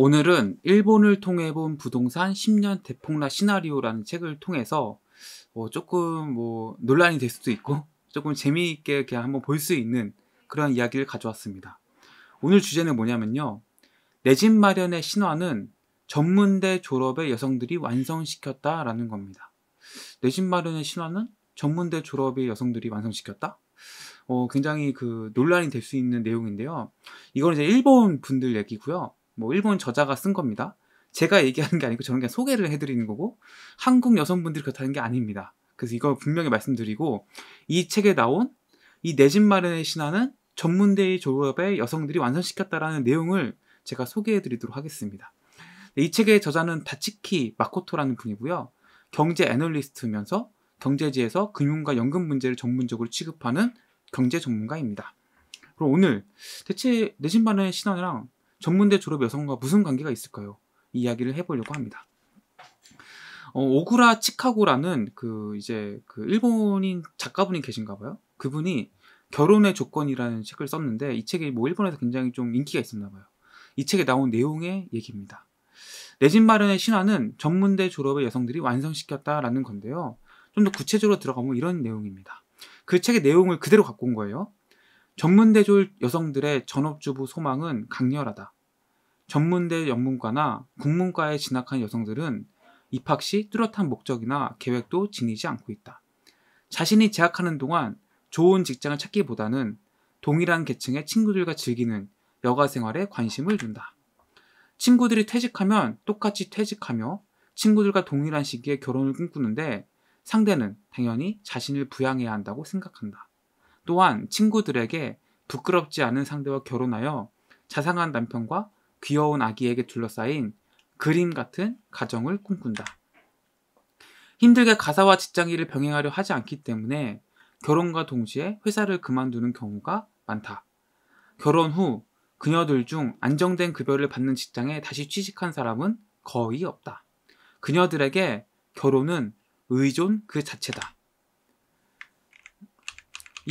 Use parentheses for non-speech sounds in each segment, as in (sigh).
오늘은 일본을 통해 본 부동산 10년 대폭락 시나리오라는 책을 통해서 뭐 조금 뭐 논란이 될 수도 있고 (laughs) 조금 재미있게 그냥 한번 볼 수 있는 그런 이야기를 가져왔습니다. 오늘 주제는 뭐냐면요. 내 집 마련의 신화는 전문대 졸업의 여성들이 완성시켰다라는 겁니다. 내 집 마련의 신화는 전문대 졸업의 여성들이 완성시켰다? 어, 굉장히 그 논란이 될 수 있는 내용인데요. 이건 이제 일본 분들 얘기고요. 뭐 일본 저자가 쓴 겁니다. 제가 얘기하는 게 아니고 저는 그냥 소개를 해드리는 거고 한국 여성분들이 그렇다는 게 아닙니다. 그래서 이걸 분명히 말씀드리고 이 책에 나온 이내집 마련의 신화는 전문대의 조업에 여성들이 완성시켰다라는 내용을 제가 소개해드리도록 하겠습니다. 네, 이 책의 저자는 다치키 마코토라는 분이고요. 경제 애널리스트면서 경제지에서 금융과 연금 문제를 전문적으로 취급하는 경제 전문가입니다. 그럼 오늘 대체 내집마련의 신화랑 전문대 졸업 여성과 무슨 관계가 있을까요? 이야기를 이 해보려고 합니다. 어, 오구라 치카고라는 그 이제 그 일본인 작가분이 계신가 봐요. 그분이 결혼의 조건이라는 책을 썼는데 이 책이 뭐 일본에서 굉장히 좀 인기가 있었나 봐요. 이 책에 나온 내용의 얘기입니다. 내 집 마련의 신화는 전문대 졸업의 여성들이 완성시켰다라는 건데요. 좀 더 구체적으로 들어가면 이런 내용입니다. 그 책의 내용을 그대로 갖고 온 거예요. 전문대졸 여성들의 전업주부 소망은 강렬하다. 전문대 영문과나 국문과에 진학한 여성들은 입학 시 뚜렷한 목적이나 계획도 지니지 않고 있다. 자신이 재학하는 동안 좋은 직장을 찾기보다는 동일한 계층의 친구들과 즐기는 여가 생활에 관심을 준다 친구들이 퇴직하면 똑같이 퇴직하며 친구들과 동일한 시기에 결혼을 꿈꾸는데 상대는 당연히 자신을 부양해야 한다고 생각한다. 또한 친구들에게 부끄럽지 않은 상대와 결혼하여 자상한 남편과 귀여운 아기에게 둘러싸인 그림 같은 가정을 꿈꾼다. 힘들게 가사와 직장 일을 병행하려 하지 않기 때문에 결혼과 동시에 회사를 그만두는 경우가 많다. 결혼 후 그녀들 중 안정된 급여를 받는 직장에 다시 취직한 사람은 거의 없다. 그녀들에게 결혼은 의존 그 자체다.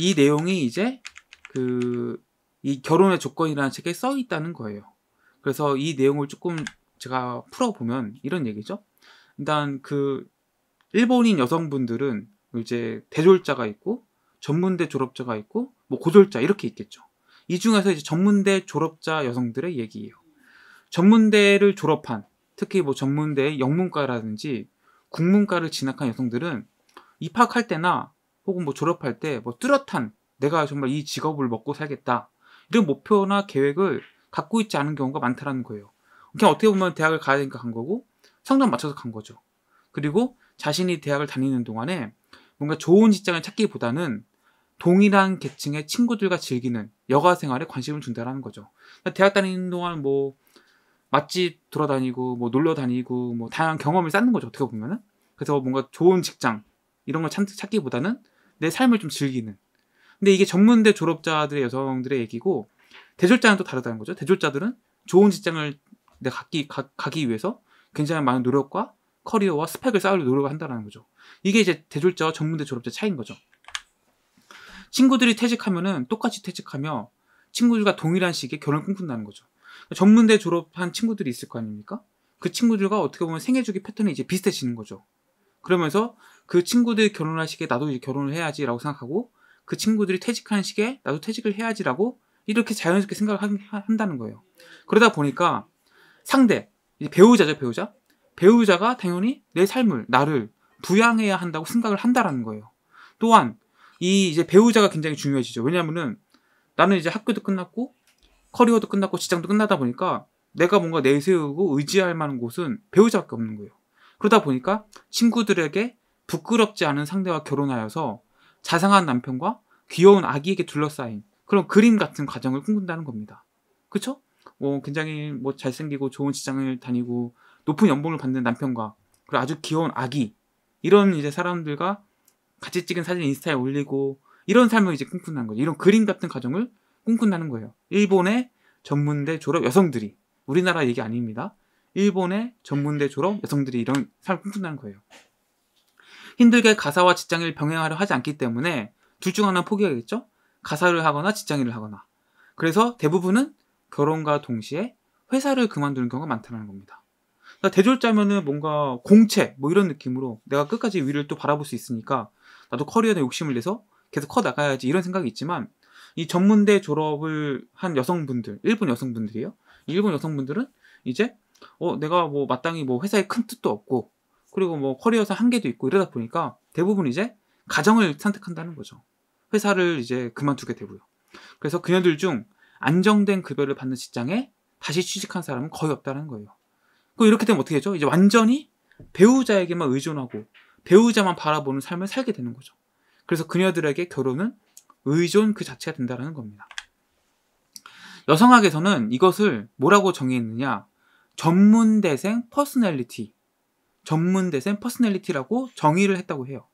이 내용이 이제 그 이 결혼의 조건이라는 책에 써 있다는 거예요. 그래서 이 내용을 조금 제가 풀어보면 이런 얘기죠. 일단 그 일본인 여성분들은 이제 대졸자가 있고 전문대 졸업자가 있고 뭐 고졸자 이렇게 있겠죠. 이 중에서 이제 전문대 졸업자 여성들의 얘기예요. 전문대를 졸업한 특히 뭐 전문대 영문과라든지 국문과를 진학한 여성들은 입학할 때나 혹은 뭐 졸업할 때 뭐 뚜렷한 내가 정말 이 직업을 먹고 살겠다 이런 목표나 계획을 갖고 있지 않은 경우가 많다라는 거예요. 그냥 어떻게 보면 대학을 가야 되니까 간 거고 성적 맞춰서 간 거죠. 그리고 자신이 대학을 다니는 동안에 뭔가 좋은 직장을 찾기보다는 동일한 계층의 친구들과 즐기는 여가 생활에 관심을 준다라는 거죠. 그러니까 대학 다니는 동안 뭐 맛집 돌아다니고 뭐 놀러 다니고 뭐 다양한 경험을 쌓는 거죠 어떻게 보면은 그래서 뭔가 좋은 직장 이런 걸 찾기보다는 내 삶을 좀 즐기는. 근데 이게 전문대 졸업자들의 여성들의 얘기고 대졸자는 또 다르다는 거죠. 대졸자들은 좋은 직장을 내가 갖기, 가, 가기 위해서 굉장히 많은 노력과 커리어와 스펙을 쌓으려 노력을 한다는 거죠. 이게 이제 대졸자와 전문대 졸업자 차이인 거죠. 친구들이 퇴직하면은 똑같이 퇴직하며 친구들과 동일한 시기에 결혼을 꿈꾼다는 거죠. 전문대 졸업한 친구들이 있을 거 아닙니까? 그 친구들과 어떻게 보면 생애주기 패턴이 이제 비슷해지는 거죠. 그러면서 그 친구들이 결혼할 시기에 나도 이제 결혼을 해야지라고 생각하고 그 친구들이 퇴직하는 시기에 나도 퇴직을 해야지라고 이렇게 자연스럽게 생각을 한, 다는 거예요. 그러다 보니까 상대, 배우자죠, 배우자. 배우자가 당연히 내 삶을, 나를 부양해야 한다고 생각을 한다라는 거예요. 또한 이 이제 배우자가 굉장히 중요해지죠. 왜냐면 나는 이제 학교도 끝났고 커리어도 끝났고 직장도 끝나다 보니까 내가 뭔가 내세우고 의지할 만한 곳은 배우자밖에 없는 거예요. 그러다 보니까 친구들에게 부끄럽지 않은 상대와 결혼하여서 자상한 남편과 귀여운 아기에게 둘러싸인 그런 그림 같은 과정을 꿈꾼다는 겁니다. 그쵸? 뭐 굉장히 뭐 잘생기고 좋은 직장을 다니고 높은 연봉을 받는 남편과 그리고 아주 귀여운 아기 이런 이제 사람들과 같이 찍은 사진 인스타에 올리고 이런 삶을 이제 꿈꾼다는 거죠. 이런 그림 같은 가정을 꿈꾼다는 거예요. 일본의 전문대 졸업 여성들이 우리나라 얘기 아닙니다. 일본의 전문대 졸업 여성들이 이런 삶을 꿈꾼다는 거예요. 힘들게 가사와 직장일 병행하려 하지 않기 때문에 둘 중 하나 포기하겠죠? 가사를 하거나 직장일을 하거나. 그래서 대부분은 결혼과 동시에 회사를 그만두는 경우가 많다는 겁니다. 그러니까 대졸자면은 뭔가 공채 뭐 이런 느낌으로 내가 끝까지 위를 또 바라볼 수 있으니까 나도 커리어에 욕심을 내서 계속 커 나가야지 이런 생각이 있지만 이 전문대 졸업을 한 여성분들 일본 여성분들이에요. 일본 여성분들은 이제 어 내가 뭐 마땅히 뭐 회사에 큰 뜻도 없고 그리고 뭐커리어서 한계도 있고 이러다 보니까 대부분 이제 가정을 선택한다는 거죠. 회사를 이제 그만두게 되고요. 그래서 그녀들 중 안정된 급여를 받는 직장에 다시 취직한 사람은 거의 없다는 거예요. 그 이렇게 되면 어떻게 되죠? 이제 완전히 배우자에게만 의존하고 배우자만 바라보는 삶을 살게 되는 거죠. 그래서 그녀들에게 결혼은 의존 그 자체가 된다는 겁니다. 여성학에서는 이것을 뭐라고 정의했느냐? 전문대생 퍼스널리티 전문대생 퍼스널리티라고 정의를 했다고 해요.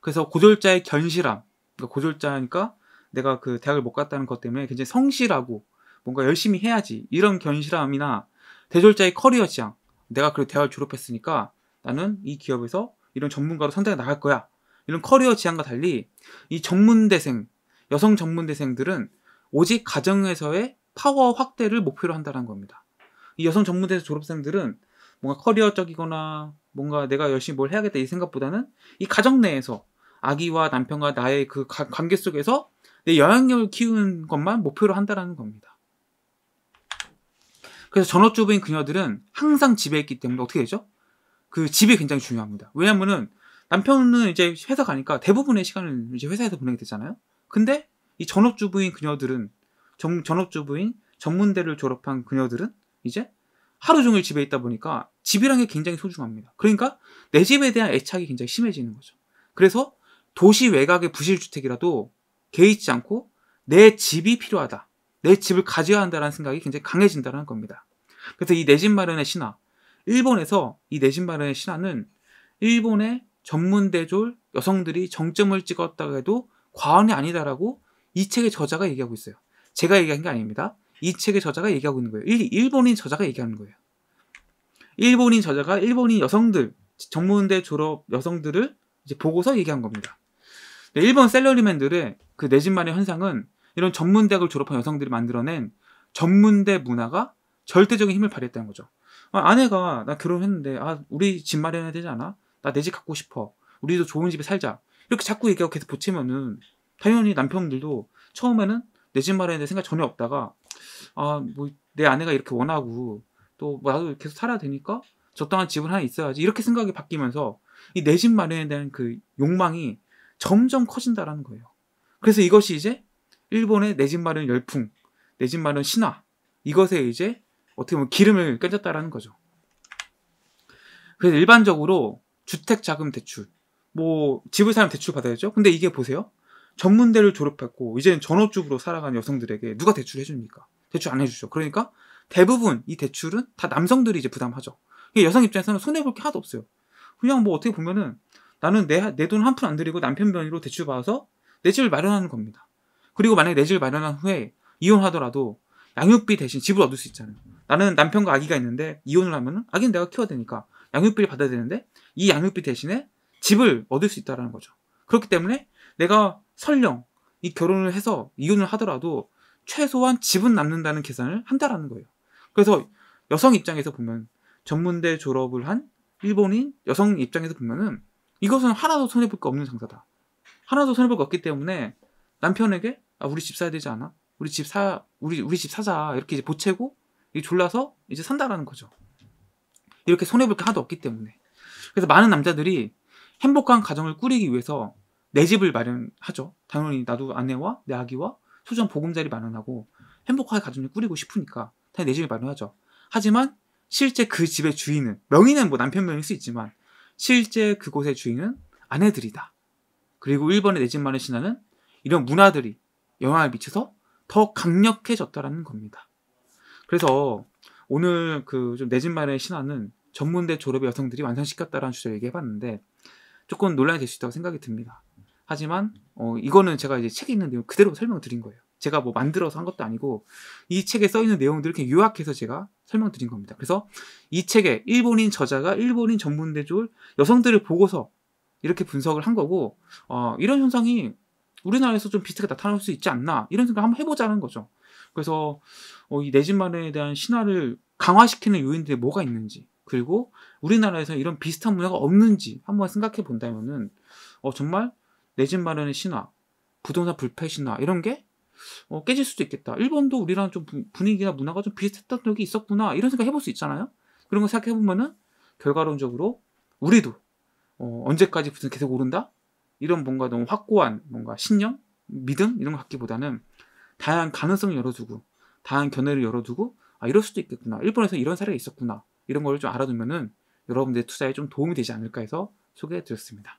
그래서 고졸자의 견실함, 그러니까 고졸자니까 내가 그 대학을 못 갔다는 것 때문에 굉장히 성실하고 뭔가 열심히 해야지 이런 견실함이나 대졸자의 커리어 지향, 내가 그 대학을 졸업했으니까 나는 이 기업에서 이런 전문가로 선택해 나갈 거야 이런 커리어 지향과 달리 이 전문대생 여성 전문대생들은 오직 가정에서의 파워 확대를 목표로 한다는 겁니다. 이 여성 전문대생 졸업생들은 뭔가 커리어적이거나 뭔가 내가 열심히 뭘 해야겠다 이 생각보다는 이 가정 내에서 아기와 남편과 나의 그 가, 관계 속에서 내 영향력을 키우는 것만 목표로 한다라는 겁니다. 그래서 전업주부인 그녀들은 항상 집에 있기 때문에 어떻게 되죠? 그 집이 굉장히 중요합니다. 왜냐면은 남편은 이제 회사 가니까 대부분의 시간을 이제 회사에서 보내게 되잖아요. 근데 이 전업주부인 그녀들은 전, 업주부인 전문대를 졸업한 그녀들은 이제 하루 종일 집에 있다 보니까 집이란 게 굉장히 소중합니다. 그러니까 내 집에 대한 애착이 굉장히 심해지는 거죠. 그래서 도시 외곽의 부실주택이라도 개의치 않고 내 집이 필요하다. 내 집을 가져야 한다는 생각이 굉장히 강해진다는 겁니다. 그래서 이 내 집 마련의 신화, 일본에서 이 내 집 마련의 신화는 일본의 전문대졸 여성들이 정점을 찍었다고 해도 과언이 아니다라고 이 책의 저자가 얘기하고 있어요. 제가 얘기한 게 아닙니다. 이 책의 저자가 얘기하고 있는 거예요. 일, 본인 저자가 얘기하는 거예요. 일본인 저자가 일본인 여성들, 전문대 졸업 여성들을 이제 보고서 얘기한 겁니다. 일본 셀러리맨들의 그 내집만의 현상은 이런 전문대학을 졸업한 여성들이 만들어낸 전문대 문화가 절대적인 힘을 발휘했다는 거죠. 아, 아내가 나 결혼했는데 아 우리 집 마련해야 되지 않아? 나 내 집 갖고 싶어. 우리도 좋은 집에 살자. 이렇게 자꾸 얘기하고 계속 보채면은 당연히 남편들도 처음에는 내집 마련에 생각 전혀 없다가 아뭐내 아내가 이렇게 원하고 또 뭐 나도 계속 살아야 되니까 적당한 집은 하나 있어야지 이렇게 생각이 바뀌면서 이 내 집 마련에 대한 그 욕망이 점점 커진다라는 거예요. 그래서 이것이 이제 일본의 내 집 마련 열풍, 내 집 마련 신화 이것에 이제 어떻게 보면 기름을 껴졌다라는 거죠. 그래서 일반적으로 주택 자금 대출, 뭐 집을 사면 대출 받아야죠. 근데 이게 보세요. 전문대를 졸업했고 이제는 전업주부로 살아가는 여성들에게 누가 대출을 해줍니까? 대출 안 해주죠. 그러니까 대부분 이 대출은 다 남성들이 이제 부담하죠. 여성 입장에서는 손해볼 게 하나도 없어요. 그냥 뭐 어떻게 보면은 나는 내, 내 돈 한 푼 안 들이고 남편 변의로 대출 받아서 내 집을 마련하는 겁니다. 그리고 만약에 내 집을 마련한 후에 이혼하더라도 양육비 대신 집을 얻을 수 있잖아요. 나는 남편과 아기가 있는데 이혼을 하면은 아기는 내가 키워야 되니까 양육비를 받아야 되는데 이 양육비 대신에 집을 얻을 수 있다라는 거죠. 그렇기 때문에 내가 설령 이 결혼을 해서 이혼을 하더라도 최소한 집은 남는다는 계산을 한다라는 거예요. 그래서 여성 입장에서 보면 전문대 졸업을 한 일본인 여성 입장에서 보면은 이것은 하나도 손해볼 거 없는 장사다. 하나도 손해볼 거 없기 때문에 남편에게 아, 우리 집 사야 되지 않아? 우리 집 사, 우리, 우리 집 사자. 이렇게 이제 보채고 이 졸라서 이제 산다라는 거죠. 이렇게 손해볼 게 하나도 없기 때문에. 그래서 많은 남자들이 행복한 가정을 꾸리기 위해서 내 집을 마련하죠. 당연히 나도 아내와 내 아기와 소중한 보금자리 마련하고 행복하게 가정을 꾸리고 싶으니까 당연히 내 집을 마련하죠. 하지만 실제 그 집의 주인은 명의는 뭐 남편 명일 수 있지만 실제 그곳의 주인은 아내들이다. 그리고 일본의 내 집 마련 신화는 이런 문화들이 영향을 미쳐서 더 강력해졌다라는 겁니다. 그래서 오늘 그 좀 내 집 마련의 신화는 전문대 졸업 여성들이 완성시켰다라는 주제를 얘기해봤는데 조금 논란이 될 수 있다고 생각이 듭니다. 하지만 어, 이거는 제가 이제 책에 있는 내용 그대로 설명드린 거예요. 제가 뭐 만들어서 한 것도 아니고 이 책에 써 있는 내용들을 이렇게 요약해서 제가 설명드린 겁니다. 그래서 이 책에 일본인 저자가 일본인 전문대졸 여성들을 보고서 이렇게 분석을 한 거고 어, 이런 현상이 우리나라에서 좀 비슷하게 나타날 수 있지 않나 이런 생각 한번 해보자는 거죠. 그래서 어, 이내집마련에 대한 신화를 강화시키는 요인들이 뭐가 있는지 그리고 우리나라에서 이런 비슷한 문화가 없는지 한번 생각해 본다면은 어, 정말 내집 마련의 신화, 부동산 불패 신화 이런 게 어, 깨질 수도 있겠다. 일본도 우리랑 좀 분위기나 문화가 좀 비슷했던 적이 있었구나 이런 생각 해볼 수 있잖아요. 그런 거 생각해 보면은 결과론적으로 우리도 어, 언제까지 무슨 계속 오른다 이런 뭔가 너무 확고한 뭔가 신념, 믿음 이런 것같기보다는 다양한 가능성을 열어두고 다양한 견해를 열어두고 아 이럴 수도 있겠구나 일본에서 이런 사례가 있었구나 이런 걸 좀 알아두면은 여러분들의 투자에 좀 도움이 되지 않을까 해서 소개해드렸습니다.